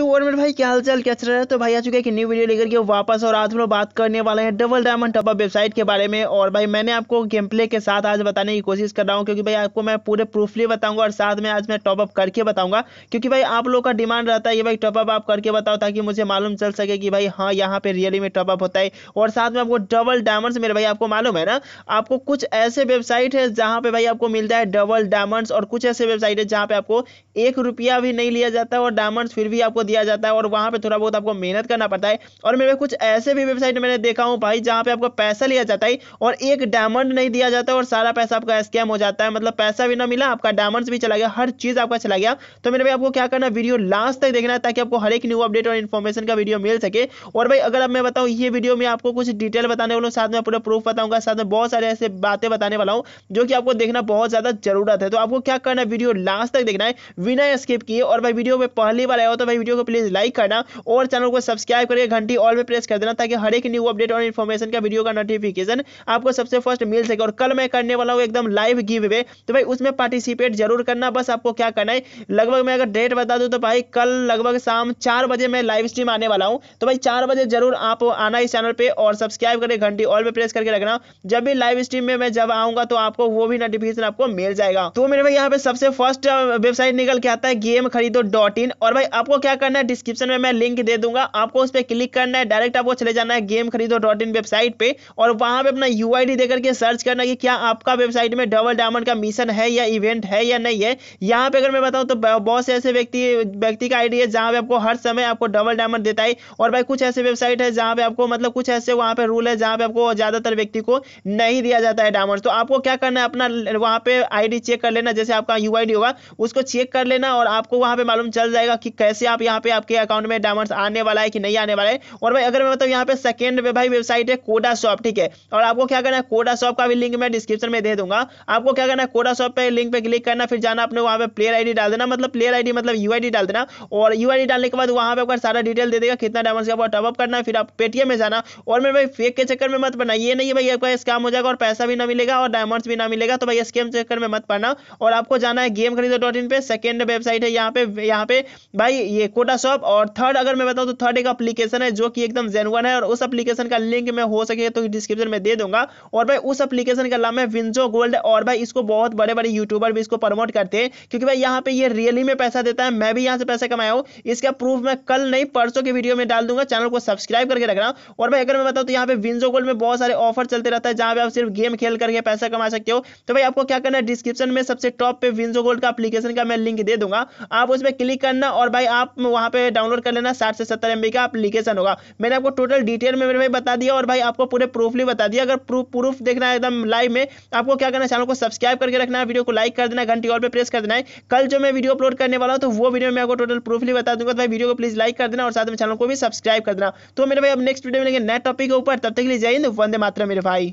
तो और मेरे भाई क्या हाल चाल क्या चल रहा है तो भाई आ चुका है कि न्यू वीडियो लेकर के वापस और आज हम लोग बात करने वाले हैं डबल डायमंड टॉपअप वेबसाइट के बारे में और भाई मैंने आपको गेम प्ले के साथ आज बताने की कोशिश कर रहा हूँ क्योंकि भाई आपको मैं पूरे प्रूफली बताऊंगा और साथ में आज मैं टॉपअप करके बताऊंगा क्योंकि भाई आप लोग का डिमांड रहता है ये भाई टॉपअप आप करके बताओ ताकि मुझे मालूम चल सके कि भाई हाँ यहाँ पे रियली में टॉपअप होता है और साथ में आपको डबल डायमंड मेरे भाई आपको मालूम है ना आपको कुछ ऐसे वेबसाइट है जहाँ पे भाई आपको मिलता है डबल डायमंड और कुछ ऐसे वेबसाइट है जहाँ पे आपको एक रुपया भी नहीं लिया जाता और डायमंड फिर भी आपको दिया जाता है और वहाँ पर थोड़ा बहुत आपको मेहनत करना पड़ता है और मेरे कुछ ऐसे भी वेबसाइट मैंने देखा हूँ भाई जहाँ पर आपको पैसा लिया जाता है और एक डायमंड नहीं दिया जाता और सारा पैसा आपका स्कैम हो जाता है मतलब पैसा भी ना मिला आपका डायमंड भी चला गया हर चीज़ आपका चला गया तो मेरे भाई आपको क्या करना वीडियो लास्ट तक देखना ताकि आपको हर एक न्यू अपडेट और इन्फॉर्मेशन का वीडियो मिल सके और भाई अगर अब मैं बताऊँ ये वीडियो में आपको कुछ डिटेल बताने वालों साथ में पूरा प्रूफ बताऊंगा साथ में बहुत सारे ऐसे बातें बताने वाला हूँ जो कि आपको देखना बहुत ज़्यादा जरूरत है तो आपको क्या करना वीडियो लास्ट तक देखना है बिना स्किप किए और भाई वीडियो में पहली बार आया हो तो भाई वीडियो को प्लीज लाइक करना और चैनल को सब्सक्राइब करके घंटी ऑल पर प्रेस कर देना ताकि हर एक न्यू अपडेट और इन्फॉर्मेशन का वीडियो का नोटिफिकेशन आपको सबसे फर्स्ट मिल सके और कल मैं करने वाला हूँ एकदम लाइव गिव वे तो भाई उसमें पार्टिसिपेट जरूर करना बस आपको क्या करना है लगभग मैं अगर डेट बता दूँ तो भाई कल लगभग शाम चार बजे मैं लाइव स्ट्रीम आने वाला हूँ तो भाई चार बजे जरूर आप आना इस चैनल पर और सब्सक्राइब करके घंटी ऑल पर प्रेस करके रखना जब भी लाइव स्ट्रीम में मैं जब आऊँगा तो आपको वो भी नोटिफिकेशन आपको मिल जाएगा तो मेरे भाई यहाँ पे सबसे फर्स्ट वेबसाइट निकल के आता है गेम खरीदो डॉट इन और भाई आपको क्या करना है डिस्क्रिप्शन में मैं लिंक दे दूंगा आपको उस पर क्लिक करना है डायरेक्ट आपको चले जाना है गेम खरीदो डॉट इन वेबसाइट पे और वहां पे अपना यू आई देकर के सर्च करना कि क्या आपका वेबसाइट में डबल डायमंड का मिशन है या इवेंट है या नहीं है यहाँ पे अगर मैं बताऊँ तो बहुत से ऐसे व्यक्ति व्यक्ति का आईडी है जहाँ पे आपको हर समय आपको डबल डायमंड देता है और भाई कुछ ऐसे वेबसाइट है जहाँ पे आपको मतलब कुछ ऐसे वहाँ पे रूल है जहाँ पे आपको ज्यादातर व्यक्ति को नहीं दिया जाता है डायमंड तो आपको क्या करना है अपना वहाँ पे आईडी चेक कर लेना जैसे आपका यू होगा उसको चेक कर लेना और आपको वहाँ पे मालूम चल जाएगा कि कैसे आप यहाँ पे आपके अकाउंट में डायमंड आने वाला है कि नहीं आने वाला है और भाई अगर मैं मतलब यहाँ पे सेकेंड भाई वेबसाइट है कोडा शॉप ठीक है और आपको क्या करना है कोडा शॉप का भी लिंक मैं डिस्क्रिप्शन में दे दूंगा आपको क्या करना है कोडा शॉप पे लिंक पे क्लिक करना फिर जाना अपने वहाँ पे प्लेयर आई डाल देना मतलब प्लेयर आई मतलब यू डाल देना और यू डालने के बाद वहाँ पे आपका सारा डिटेल दे देगा कितना डायमंड का टॉपअप करना है फिर आप पेटीएम में जाना और मेरे भाई फेक के चक्कर में मत बना ये नहीं भाई आपका स्कैम हो जाएगा और पैसा भी ना मिलेगा और डायमंड भी ना मिलेगा तो भाई स्कैम चक्कर में मत पड़ना और आपको जाना है गेम खरीदो डॉट इन पे सेकेंड वेबसाइट है यहाँ पे यहाँ पे भाई ये कोटा शॉप और थर्ड अगर मैं बताऊँ तो थर्ड एक अप्लीकेशन है जो कि एकदम जेनुअन है और उस अप्लीकेशन का लिंक मैं हो सके तो डिस्क्रिप्शन में दे दूंगा और भाई उस अप्लीकेशन का नाम है विंजो गोल्ड और भाई इसको बहुत बड़े बड़े यूट्यूबर भी इसको प्रमोट करते हैं क्योंकि भाई यहाँ पे ये रियली में पैसा देता है मैं भी यहाँ से पैसा कमाया हूँ इसका प्रूफ मैं कल नहीं परसों के वीडियो में डाल दूंगा चैनल को सब्सक्राइब करके रख रहा हूँ और भाई अगर मैं बताऊँ तो यहाँ पे विंजो गोल्ड में बहुत सारे ऑफर चलते रहता है जहाँ पे आप सिर्फ गेम खेल करके पैसा कमा सकते हो तो भाई आपको क्या करना है डिस्क्रिप्शन में सबसे टॉप पे विंजो गोल्ड का अपलीकेशन का मैं लिंक दे दूंगा आप उसमें क्लिक करना और भाई आप वहाँ पे डाउनलोड कर लेना साठ से सत्तर एम का एप्लीकेशन होगा मैंने आपको टोटल डिटेल में मेरे भाई बता दिया और भाई आपको पूरे प्रूफली बता दिया अगर प्रूफ प्रूफ देखना है एकदम लाइव में आपको क्या करना चैनल को सब्सक्राइब करके रखना है वीडियो को लाइक कर देना घंटी और पर प्रेस कर देना है कल जो मैं वीडियो अपलोड करने वाला हूँ तो वो वीडियो मैं आपको टोटल प्रूफली बता दूंगा तो भाई वीडियो को प्लीज लाइक कर देना और साथ में चैनल को भी सब्सक्राइब कर देना तो मेरे भाई अब नेक्स्ट वीडियो मिलेंगे नए टॉपिक के ऊपर तब तक लिए जय वंदे मात्र मेरे भाई